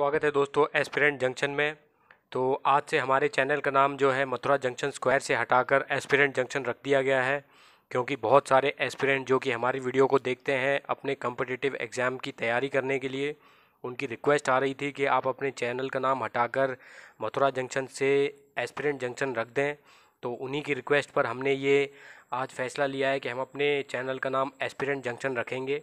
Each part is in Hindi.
स्वागत है दोस्तों एस्पिरेंट जंक्शन में तो आज से हमारे चैनल का नाम जो है मथुरा जंक्शन स्क्वायर से हटाकर एस्पिरेंट जंक्शन रख दिया गया है क्योंकि बहुत सारे एस्पिरेंट जो कि हमारी वीडियो को देखते हैं अपने कम्पटिटिव एग्ज़ाम की तैयारी करने के लिए उनकी रिक्वेस्ट आ रही थी कि आप अपने चैनल का नाम हटाकर मथुरा जंक्शन से एस्पिरेंट जंक्शन रख दें तो उन्हीं की रिक्वेस्ट पर हमने ये आज फैसला लिया है कि हम अपने चैनल का नाम एस्पिरेंट जंक्शन रखेंगे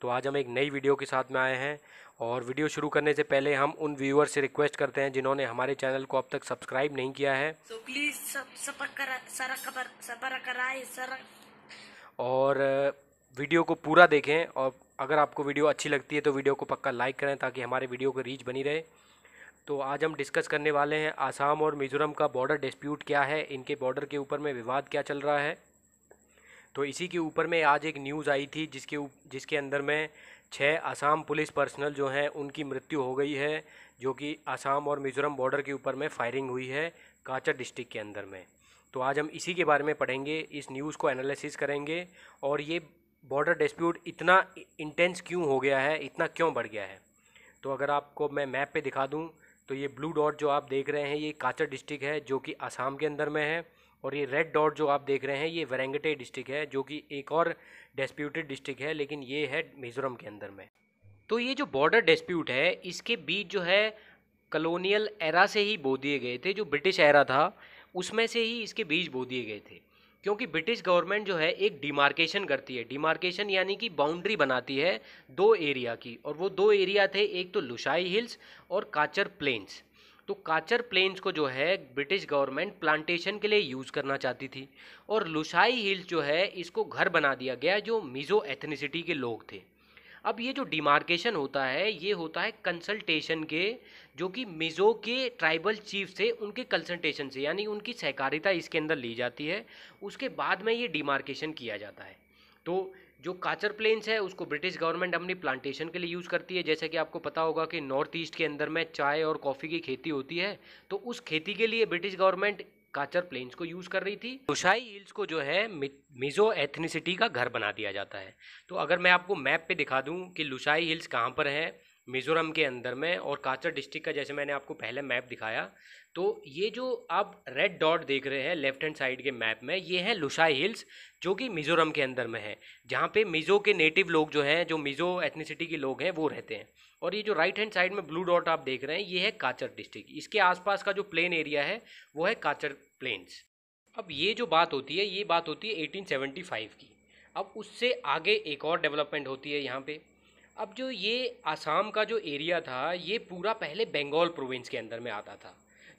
तो आज हम एक नई वीडियो के साथ में आए हैं और वीडियो शुरू करने से पहले हम उन व्यूअर से रिक्वेस्ट करते हैं जिन्होंने हमारे चैनल को अब तक सब्सक्राइब नहीं किया है तो प्लीज़ सब और वीडियो को पूरा देखें और अगर आपको वीडियो अच्छी लगती है तो वीडियो को पक्का लाइक करें ताकि हमारे वीडियो को रीच बनी रहे तो आज हम डिस्कस करने वाले हैं आसाम और मिज़ोरम का बॉर्डर डिस्प्यूट क्या है इनके बॉर्डर के ऊपर में विवाद क्या चल रहा है तो इसी के ऊपर में आज एक न्यूज़ आई थी जिसके जिसके अंदर में छः आसाम पुलिस पर्सनल जो हैं उनकी मृत्यु हो गई है जो कि आसाम और मिज़ोरम बॉर्डर के ऊपर में फायरिंग हुई है काचर डिस्ट्रिक्ट के अंदर में तो आज हम इसी के बारे में पढ़ेंगे इस न्यूज़ को एनालिसिस करेंगे और ये बॉर्डर डिस्प्यूट इतना इंटेंस क्यों हो गया है इतना क्यों बढ़ गया है तो अगर आपको मैं मैप पे दिखा दूं तो ये ब्लू डॉट जो आप देख रहे हैं ये काचर डिस्ट्रिक्ट है जो कि आसाम के अंदर में है और ये रेड डॉट जो आप देख रहे हैं ये वरेंगटे डिस्ट्रिक्ट है जो कि एक और डिस्प्यूटेड डिस्ट्रिक्ट है लेकिन ये है मिज़ोरम के अंदर में तो ये जो बॉर्डर डिस्प्यूट है इसके बीच जो है कलोनियल एरा से ही बो दिए गए थे जो ब्रिटिश एरा था उसमें से ही इसके बीच बो दिए गए थे क्योंकि ब्रिटिश गवर्नमेंट जो है एक डिमार्केशन करती है डिमार्केशन यानी कि बाउंड्री बनाती है दो एरिया की और वो दो एरिया थे एक तो लुशाई हिल्स और काचर प्लेन्स तो काचर प्लेन्स को जो है ब्रिटिश गवर्नमेंट प्लांटेशन के लिए यूज़ करना चाहती थी और लुसाई हिल्स जो है इसको घर बना दिया गया जो मिज़ो एथनिसिटी के लोग थे अब ये जो डिमार्केशन होता है ये होता है कंसल्टेशन के जो कि मिज़ो के ट्राइबल चीफ से उनके कंसल्टेशन से यानी उनकी सहकारिता इसके अंदर ली जाती है उसके बाद में ये डिमार्केशन किया जाता है तो जो काचर प्लेन्स है उसको ब्रिटिश गवर्नमेंट अपनी प्लांटेशन के लिए यूज़ करती है जैसे कि आपको पता होगा कि नॉर्थ ईस्ट के अंदर में चाय और कॉफ़ी की खेती होती है तो उस खेती के लिए ब्रिटिश गवर्नमेंट काचर प्लेन्स को यूज़ कर रही थी दोशाई हिल्स को जो है मिजो एथनिसिटी का घर बना दिया जाता है तो अगर मैं आपको मैप पे दिखा दूं कि लुशाई हिल्स कहाँ पर है मिज़ोरम के अंदर में और काचर डिस्ट्रिक्ट का जैसे मैंने आपको पहले मैप दिखाया तो ये जो आप रेड डॉट देख रहे हैं लेफ्ट हैंड साइड के मैप में ये है लुशाई हिल्स जो कि मिज़ोरम के अंदर में है जहाँ पे मिज़ो के नेटिव लोग जो हैं जो मिज़ो एथनिसिटी के लोग हैं वो रहते हैं और ये जो राइट हैंड साइड में ब्लू डॉट आप देख रहे हैं ये है काचर डिस्ट्रिक्ट इसके आसपास का जो प्लेन एरिया है वो है काचर प्लेन्स अब ये जो बात होती है ये बात होती है एटीन की अब उससे आगे एक और डेवलपमेंट होती है यहाँ पर अब जो ये आसाम का जो एरिया था ये पूरा पहले बंगाल प्रोविंस के अंदर में आता था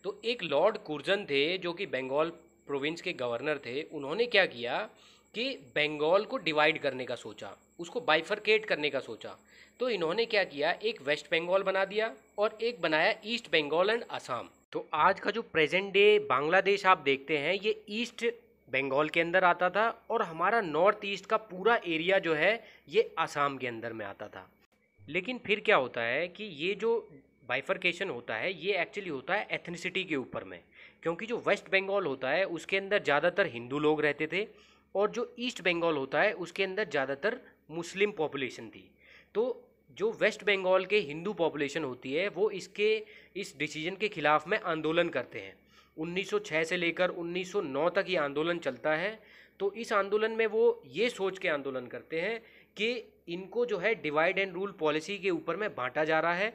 तो एक लॉर्ड कुर्जन थे जो कि बंगाल प्रोविंस के गवर्नर थे उन्होंने क्या किया कि बंगाल को डिवाइड करने का सोचा उसको बाइफरकेट करने का सोचा तो इन्होंने क्या किया एक वेस्ट बंगाल बना दिया और एक बनाया ईस्ट बंगाल एंड असम तो आज का जो प्रेजेंट डे बांग्लादेश आप देखते हैं ये ईस्ट बंगाल के अंदर आता था और हमारा नॉर्थ ईस्ट का पूरा एरिया जो है ये आसाम के अंदर में आता था लेकिन फिर क्या होता है कि ये जो बाइफर्केशन होता है ये एक्चुअली होता है एथनिसिटी के ऊपर में क्योंकि जो वेस्ट बंगाल होता है उसके अंदर ज़्यादातर हिंदू लोग रहते थे और जो ईस्ट बंगाल होता है उसके अंदर ज़्यादातर मुस्लिम पॉपुलेशन थी तो जो वेस्ट बंगाल के हिंदू पॉपुलेशन होती है वो इसके इस डिसीजन के ख़िलाफ़ में आंदोलन करते हैं 1906 से लेकर 1909 तक ये आंदोलन चलता है तो इस आंदोलन में वो ये सोच के आंदोलन करते हैं कि इनको जो है डिवाइड एंड रूल पॉलिसी के ऊपर में बांटा जा रहा है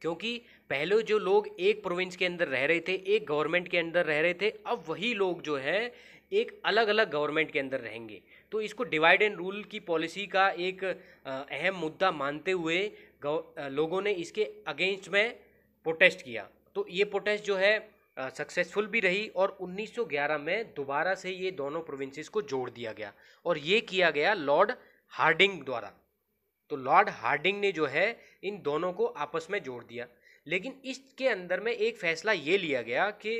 क्योंकि पहले जो लोग एक प्रोविंस के अंदर रह रहे थे एक गवर्नमेंट के अंदर रह रहे थे अब वही लोग जो है एक अलग अलग गवर्नमेंट के अंदर रहेंगे तो इसको डिवाइड एंड रूल की पॉलिसी का एक अहम मुद्दा मानते हुए लोगों ने इसके अगेंस्ट में प्रोटेस्ट किया तो ये प्रोटेस्ट जो है सक्सेसफुल भी रही और 1911 में दोबारा से ये दोनों प्रोविंसेस को जोड़ दिया गया और ये किया गया लॉर्ड हार्डिंग द्वारा तो लॉर्ड हार्डिंग ने जो है इन दोनों को आपस में जोड़ दिया लेकिन इसके अंदर में एक फैसला ये लिया गया कि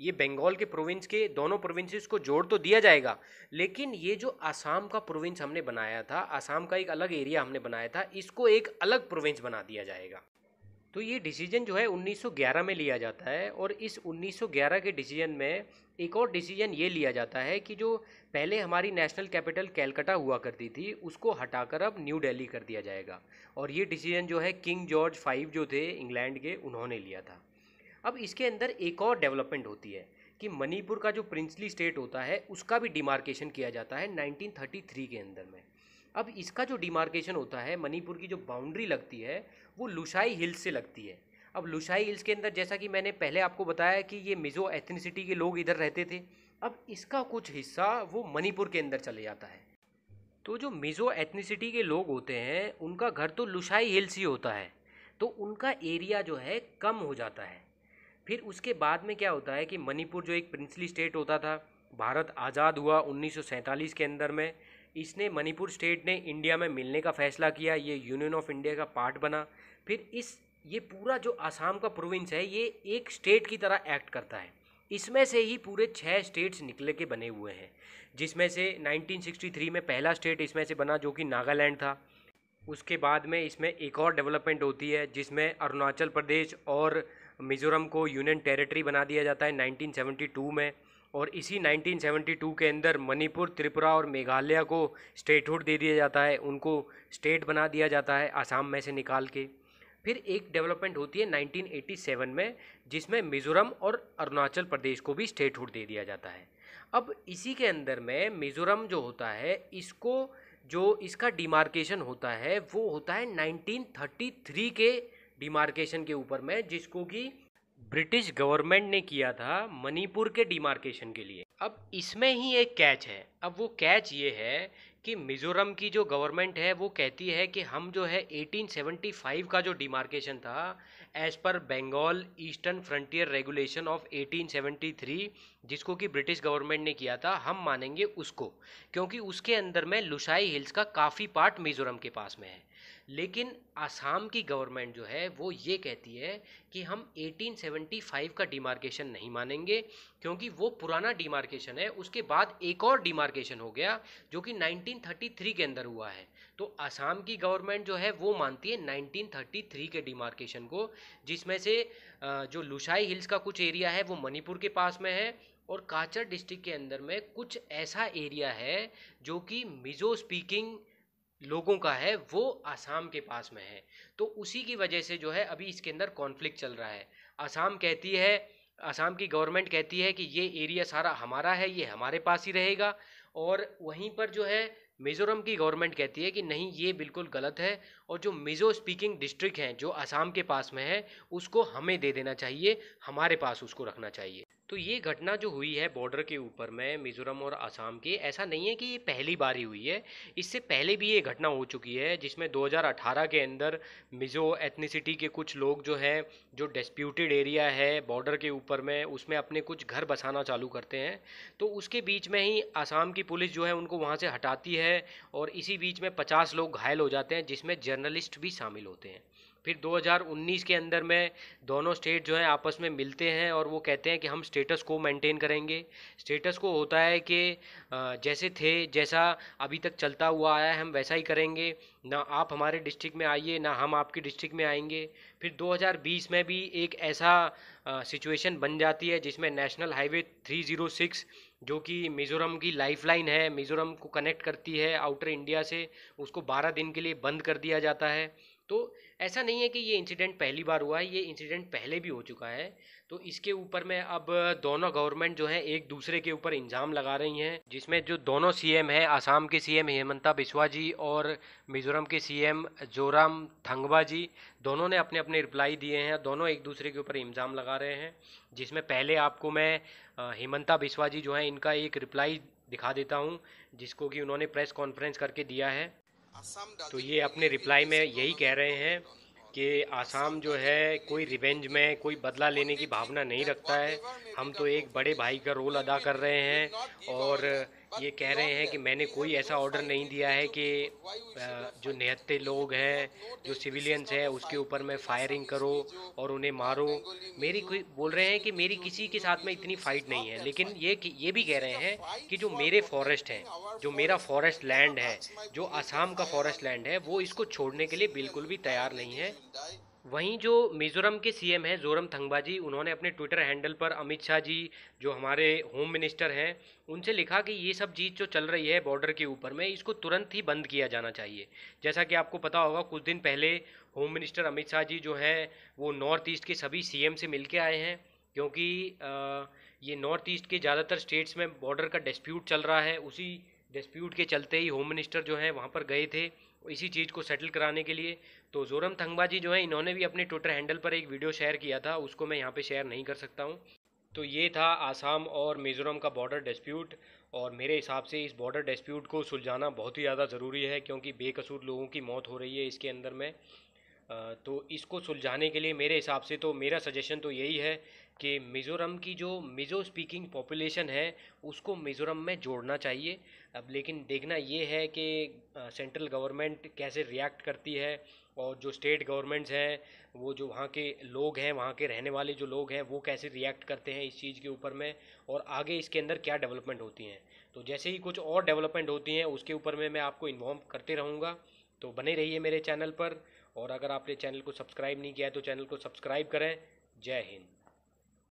ये बंगाल के प्रोविंस के दोनों प्रोविंसेस को जोड़ तो दिया जाएगा लेकिन ये जो आसाम का प्रोविंस हमने बनाया था आसाम का एक अलग एरिया हमने बनाया था इसको एक अलग प्रोविंस बना दिया जाएगा तो ये डिसीजन जो है 1911 में लिया जाता है और इस 1911 के डिसीजन में एक और डिसीजन ये लिया जाता है कि जो पहले हमारी नेशनल कैपिटल कैलकटा हुआ करती थी उसको हटाकर अब न्यू दिल्ली कर दिया जाएगा और ये डिसीजन जो है किंग जॉर्ज फाइव जो थे इंग्लैंड के उन्होंने लिया था अब इसके अंदर एक और डेवलपमेंट होती है कि मणिपुर का जो प्रिंसली स्टेट होता है उसका भी डिमार्केशन किया जाता है 1933 के अंदर में अब इसका जो डिमार्केशन होता है मणिपुर की जो बाउंड्री लगती है वो लुशाई हिल्स से लगती है अब लुशाई हिल्स के अंदर जैसा कि मैंने पहले आपको बताया कि ये मिज़ो एथनिसिटी के लोग इधर रहते थे अब इसका कुछ हिस्सा वो मणिपुर के अंदर चले जाता है तो जो मिज़ो एथनिसिटी के लोग होते हैं उनका घर तो लुशाई हिल्स ही होता है तो उनका एरिया जो है कम हो जाता है फिर उसके बाद में क्या होता है कि मणिपुर जो एक प्रिंसली स्टेट होता था भारत आज़ाद हुआ 1947 के अंदर में इसने मणिपुर स्टेट ने इंडिया में मिलने का फैसला किया ये यूनियन ऑफ इंडिया का पार्ट बना फिर इस ये पूरा जो आसाम का प्रोविंस है ये एक स्टेट की तरह एक्ट करता है इसमें से ही पूरे छः स्टेट्स निकले के बने हुए हैं जिसमें से 1963 में पहला स्टेट इसमें से बना जो कि नागालैंड था उसके बाद में इसमें एक और डेवलपमेंट होती है जिसमें अरुणाचल प्रदेश और मिज़ोरम को यूनियन टेरिटरी बना दिया जाता है 1972 में और इसी 1972 के अंदर मणिपुर त्रिपुरा और मेघालय को स्टेटहुड दे दिया जाता है उनको स्टेट बना दिया जाता है आसाम में से निकाल के फिर एक डेवलपमेंट होती है 1987 में जिसमें मिज़ोरम और अरुणाचल प्रदेश को भी स्टेटहुड दे दिया जाता है अब इसी के अंदर में मिज़ोरम जो होता है इसको जो इसका डिमार्केशन होता है वो होता है 1933 के डिमार्केशन के ऊपर में जिसको कि ब्रिटिश गवर्नमेंट ने किया था मणिपुर के डिमार्केशन के लिए अब इसमें ही एक कैच है अब वो कैच ये है कि मिज़ोरम की जो गवर्नमेंट है वो कहती है कि हम जो है 1875 का जो डिमार्केशन था as per Bengal eastern frontier regulation of 1873 जिसको कि ब्रिटिश गवर्नमेंट ने किया था हम मानेंगे उसको क्योंकि उसके अंदर में लुसाई हिल्स का काफ़ी पार्ट मिज़ोरम के पास में है लेकिन आसाम की गवर्नमेंट जो है वो ये कहती है कि हम 1875 का डिमार्केशन नहीं मानेंगे क्योंकि वो पुराना डिमार्केशन है उसके बाद एक और डिमार्केशन हो गया जो कि 1933 के अंदर हुआ है तो आसाम की गवर्नमेंट जो है वो मानती है 1933 के डिमार्केशन को जिसमें से जो लुशाई हिल्स का कुछ एरिया है वो मणिपुर के पास में है और काचर डिस्ट्रिक्ट के अंदर में कुछ ऐसा एरिया है जो कि मिजो स्पीकिंग लोगों का है वो आसाम के पास में है तो उसी की वजह से जो है अभी इसके अंदर कॉन्फ्लिक्ट चल रहा है आसाम कहती है आसाम की गवर्नमेंट कहती है कि ये एरिया सारा हमारा है ये हमारे पास ही रहेगा और वहीं पर जो है मिज़ोरम की गवर्नमेंट कहती है कि नहीं ये बिल्कुल गलत है और जो मिज़ो स्पीकिंग डिस्ट्रिक्ट हैं जो आसाम के पास में है उसको हमें दे देना चाहिए हमारे पास उसको रखना चाहिए तो ये घटना जो हुई है बॉर्डर के ऊपर में मिजोरम और आसाम के ऐसा नहीं है कि ये पहली बार ही हुई है इससे पहले भी ये घटना हो चुकी है जिसमें 2018 के अंदर मिजो एथनिसिटी के कुछ लोग जो हैं जो डिस्प्यूटेड एरिया है बॉर्डर के ऊपर में उसमें अपने कुछ घर बसाना चालू करते हैं तो उसके बीच में ही आसाम की पुलिस जो है उनको वहाँ से हटाती है और इसी बीच में पचास लोग घायल हो जाते हैं जिसमें जर्नलिस्ट भी शामिल होते हैं फिर 2019 के अंदर में दोनों स्टेट जो हैं आपस में मिलते हैं और वो कहते हैं कि हम स्टेटस को मेंटेन करेंगे स्टेटस को होता है कि जैसे थे जैसा अभी तक चलता हुआ आया है हम वैसा ही करेंगे ना आप हमारे डिस्ट्रिक्ट में आइए ना हम आपके डिस्ट्रिक्ट में आएंगे फिर 2020 में भी एक ऐसा सिचुएशन बन जाती है जिसमें नेशनल हाईवे 306 जो कि मिज़ोरम की लाइफलाइन है मिज़ोरम को कनेक्ट करती है आउटर इंडिया से उसको 12 दिन के लिए बंद कर दिया जाता है तो ऐसा नहीं है कि ये इंसिडेंट पहली बार हुआ है ये इंसिडेंट पहले भी हो चुका है तो इसके ऊपर में अब दोनों गवर्नमेंट जो है एक दूसरे के ऊपर इंजाम लगा रही हैं जिसमें जो दोनों सीएम हैं आसाम के सीएम हेमंता बिस्वा जी और मिज़ोरम के सीएम जोराम थंगवा जी दोनों ने अपने अपने रिप्लाई दिए हैं दोनों एक दूसरे के ऊपर इंजाम लगा रहे हैं जिसमें पहले आपको मैं हेमंता बिस्वा जी जो है इनका एक रिप्लाई दिखा देता हूँ जिसको कि उन्होंने प्रेस कॉन्फ्रेंस करके दिया है तो ये अपने रिप्लाई में यही कह रहे हैं कि आसाम जो है कोई रिवेंज में कोई बदला लेने की भावना नहीं रखता है हम तो एक बड़े भाई का रोल अदा कर रहे हैं और ये कह रहे हैं कि मैंने कोई ऐसा ऑर्डर नहीं दिया है कि जो निहत्ते लोग हैं जो सिविलियंस हैं उसके ऊपर मैं फायरिंग करो और उन्हें मारो मेरी कोई बोल रहे हैं कि मेरी किसी के साथ में इतनी फाइट नहीं है लेकिन ये ये भी कह रहे हैं कि जो मेरे फॉरेस्ट हैं जो मेरा फॉरेस्ट लैंड है जो आसाम का फॉरेस्ट लैंड है वो इसको छोड़ने के लिए बिल्कुल भी तैयार नहीं है वहीं जो मिज़ोरम के सीएम हैं जोरम थंगबा जी उन्होंने अपने ट्विटर हैंडल पर अमित शाह जी जो हमारे होम मिनिस्टर हैं उनसे लिखा कि ये सब चीज़ जो चल रही है बॉर्डर के ऊपर में इसको तुरंत ही बंद किया जाना चाहिए जैसा कि आपको पता होगा कुछ दिन पहले होम मिनिस्टर अमित शाह जी जो हैं वो नॉर्थ ईस्ट के सभी सी से मिल आए हैं क्योंकि ये नॉर्थ ईस्ट के ज़्यादातर स्टेट्स में बॉर्डर का डिस्प्यूट चल रहा है उसी डिस्प्यूट के चलते ही होम मिनिस्टर जो हैं वहाँ पर गए थे इसी चीज़ को सेटल कराने के लिए तो जोरम थंगबा जी जो है इन्होंने भी अपने ट्विटर हैंडल पर एक वीडियो शेयर किया था उसको मैं यहाँ पे शेयर नहीं कर सकता हूँ तो ये था आसाम और मिज़ोरम का बॉर्डर डिस्प्यूट और मेरे हिसाब से इस बॉर्डर डिस्प्यूट को सुलझाना बहुत ही ज़्यादा ज़रूरी है क्योंकि बेकसूर लोगों की मौत हो रही है इसके अंदर में तो इसको सुलझाने के लिए मेरे हिसाब से तो मेरा सजेशन तो यही है कि मिज़ोरम की जो मिज़ो स्पीकिंग पॉपुलेशन है उसको मिज़ोरम में जोड़ना चाहिए अब लेकिन देखना ये है कि सेंट्रल गवर्नमेंट कैसे रिएक्ट करती है और जो स्टेट गवर्नमेंट्स हैं वो जो वहाँ के लोग हैं वहाँ के रहने वाले जो लोग हैं वो कैसे रिएक्ट करते हैं इस चीज़ के ऊपर में और आगे इसके अंदर क्या डेवलपमेंट होती हैं तो जैसे ही कुछ और डेवलपमेंट होती हैं उसके ऊपर में मैं आपको इन्वॉल्व करते रहूँगा तो बने रहिए मेरे चैनल पर और अगर आपने चैनल को सब्सक्राइब नहीं किया है तो चैनल को सब्सक्राइब करें जय हिंद